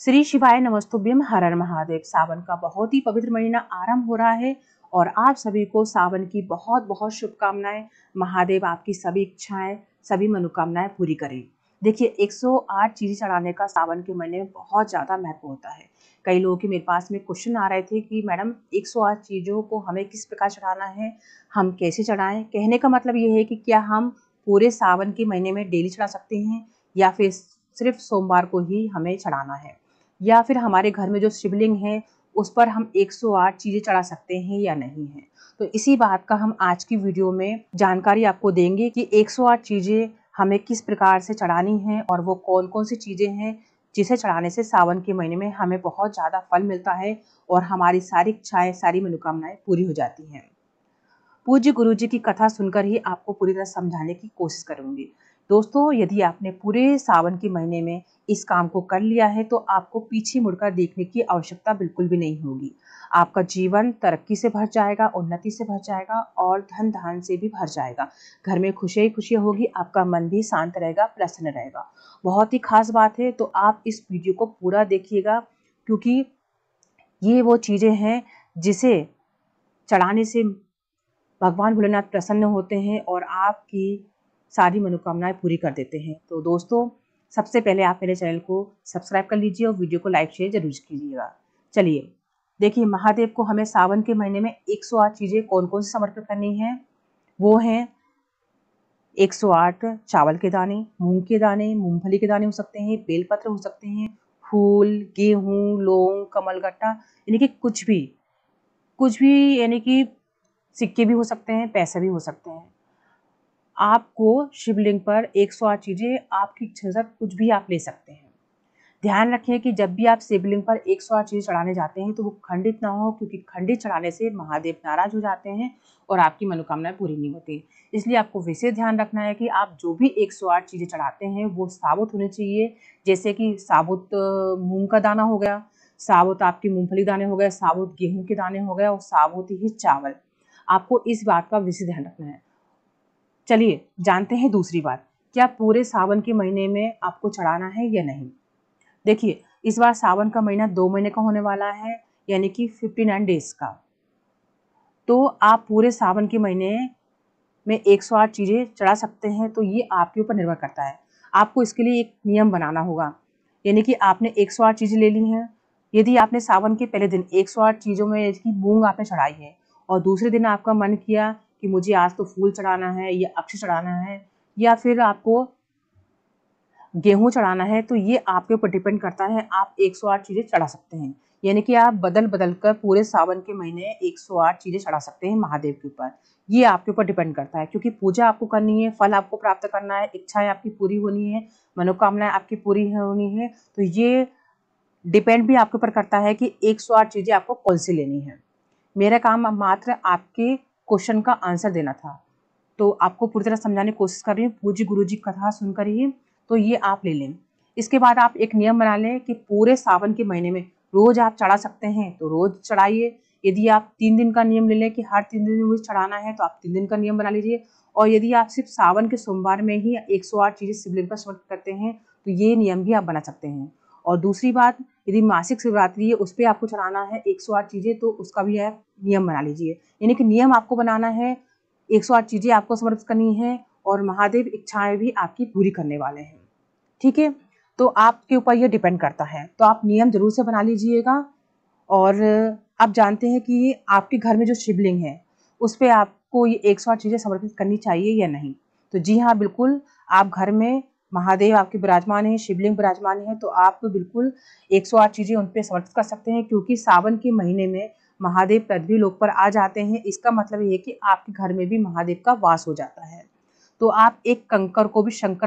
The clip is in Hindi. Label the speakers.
Speaker 1: श्री शिवाय नमस्तुभ्यम हरण महादेव सावन का बहुत ही पवित्र महीना आरंभ हो रहा है और आप सभी को सावन की बहुत बहुत शुभकामनाएं महादेव आपकी सभी इच्छाएं सभी मनोकामनाएं पूरी करें देखिए 108 चीज़ें चढ़ाने का सावन के महीने में बहुत ज़्यादा महत्व होता है कई लोगों के मेरे पास में क्वेश्चन आ रहे थे कि मैडम 108 चीज़ों को हमें किस प्रकार चढ़ाना है हम कैसे चढ़ाएं कहने का मतलब ये है कि क्या हम पूरे सावन के महीने में डेली चढ़ा सकते हैं या फिर सिर्फ सोमवार को ही हमें चढ़ाना है या फिर हमारे घर में जो शिवलिंग है उस पर हम 108 चीज़ें चढ़ा सकते हैं या नहीं है तो इसी बात का हम आज की वीडियो में जानकारी आपको देंगे कि 108 चीज़ें हमें किस प्रकार से चढ़ानी हैं और वो कौन कौन सी चीज़ें हैं जिसे चढ़ाने से सावन के महीने में हमें बहुत ज़्यादा फल मिलता है और हमारी सारी इच्छाएं सारी मनोकामनाएं पूरी हो जाती हैं पूज्य गुरु जी की कथा सुनकर ही आपको पूरी तरह समझाने की कोशिश करूंगी दोस्तों यदि आपने पूरे सावन के महीने में इस काम को कर लिया है तो आपको पीछे मुड़कर देखने की आवश्यकता बिल्कुल भी नहीं होगी आपका जीवन तरक्की से भर जाएगा उन्नति से भर जाएगा और धन धान से भी भर जाएगा घर में खुशी ही खुशी होगी आपका मन भी शांत रहेगा प्रसन्न रहेगा बहुत ही खास बात है तो आप इस वीडियो को पूरा देखिएगा क्योंकि ये वो चीज़ें हैं जिसे चढ़ाने से भगवान भोलेनाथ प्रसन्न होते हैं और आपकी सारी मनोकामनाएं पूरी कर देते हैं तो दोस्तों सबसे पहले आप मेरे चैनल को सब्सक्राइब कर लीजिए और वीडियो को लाइक शेयर जरूर कीजिएगा चलिए देखिए महादेव को हमें सावन के महीने में 108 चीज़ें कौन कौन से समर्पित करनी है वो हैं 108 चावल के दाने मूंग के दाने मूंगफली के दाने हो सकते हैं बेलपत्र हो सकते हैं फूल गेहूँ लौंग कमलगट्टा यानी कि कुछ भी कुछ भी यानी कि सिक्के भी हो सकते हैं पैसे भी हो सकते हैं आपको शिवलिंग पर 108 चीज़ें आपकी इच्छा से कुछ भी आप ले सकते हैं ध्यान रखें कि जब भी आप शिवलिंग पर 108 चीज़ें चढ़ाने जाते हैं तो वो खंडित ना हो क्योंकि खंडित चढ़ाने से महादेव नाराज हो जाते हैं और आपकी मनोकामनाएं पूरी नहीं होती इसलिए आपको विशेष ध्यान रखना है कि आप जो भी 108 चीज़ें चढ़ाते हैं वो साबुत होने चाहिए जैसे कि साबुत मूंग का दाना हो गया साबुत आपकी मूंगफली दाने हो गए साबुत गेहूं के दाने हो गए और साबुत ही चावल आपको इस बात का विशेष ध्यान रखना है चलिए जानते हैं दूसरी बार क्या पूरे सावन के महीने में आपको चढ़ाना है या नहीं देखिए इस बार सावन का महीना दो महीने का होने वाला है यानी कि फिफ्टी नाइन डेज का तो आप पूरे सावन के महीने में एक सौ आठ चीज़ें चढ़ा सकते हैं तो ये आपके ऊपर निर्भर करता है आपको इसके लिए एक नियम बनाना होगा यानी कि आपने एक सौ आठ चीज़ें ले ली हैं यदि आपने सावन के पहले दिन एक सौ आठ चीज़ों में की मूँग आपने चढ़ाई है और दूसरे दिन आपका मन किया कि मुझे आज तो फूल चढ़ाना है या अक्ष चढ़ाना है या फिर आपको गेहूं चढ़ाना है तो ये आपके ऊपर डिपेंड करता है आप 108 चीज़ें चढ़ा सकते हैं यानी कि आप बदल बदल कर पूरे सावन के महीने 108 चीज़ें चढ़ा सकते हैं महादेव के ऊपर ये आपके ऊपर डिपेंड करता है क्योंकि पूजा आपको करनी है फल आपको प्राप्त करना है इच्छाएं आपकी पूरी होनी है मनोकामनाएं आपकी पूरी होनी है तो ये डिपेंड भी आपके ऊपर करता है कि आठ चीज़ें आपको कौन सी लेनी है मेरा काम मात्र आपके क्वेश्चन का आंसर देना था तो आपको पूरी तरह समझाने की कोशिश कर रही हूँ पूजी गुरु जी कथा सुनकर ही तो ये आप ले लें इसके बाद आप एक नियम बना लें कि पूरे सावन के महीने में रोज आप चढ़ा सकते हैं तो रोज चढ़ाइए यदि आप तीन दिन का नियम ले लें कि हर तीन दिन मुझे चढ़ाना है तो आप तीन दिन का नियम बना लीजिए और यदि आप सिर्फ सावन के सोमवार में ही एक सौ आठ चीज़ें शिवलिंग पर समर्पित करते हैं तो ये नियम भी आप बना सकते हैं और दूसरी बात यदि मासिक शिवरात्रि है उस पर आपको चढ़ाना है एक सौ आठ चीज़ें तो उसका भी है नियम बना लीजिए यानी कि नियम आपको बनाना है एक सौ आठ चीज़ें आपको समर्पित करनी है और महादेव इच्छाएं भी आपकी पूरी करने वाले हैं ठीक है तो आपके ऊपर ये डिपेंड करता है तो आप नियम जरूर से बना लीजिएगा और आप जानते हैं कि आपके घर में जो शिवलिंग है उस पर आपको ये एक सौ आठ चीज़ें समर्पित करनी चाहिए या नहीं तो जी हाँ बिल्कुल आप घर में महादेव आपके विराजमान है शिवलिंग विराजमान है तो आप बिल्कुल 108 चीज़ें उन पर समर्पित कर सकते हैं क्योंकि सावन के महीने में महादेव पृथ्वी लोक पर आ जाते हैं इसका मतलब ये कि आपके घर में भी महादेव का वास हो जाता है तो आप एक कंकर को भी शंकर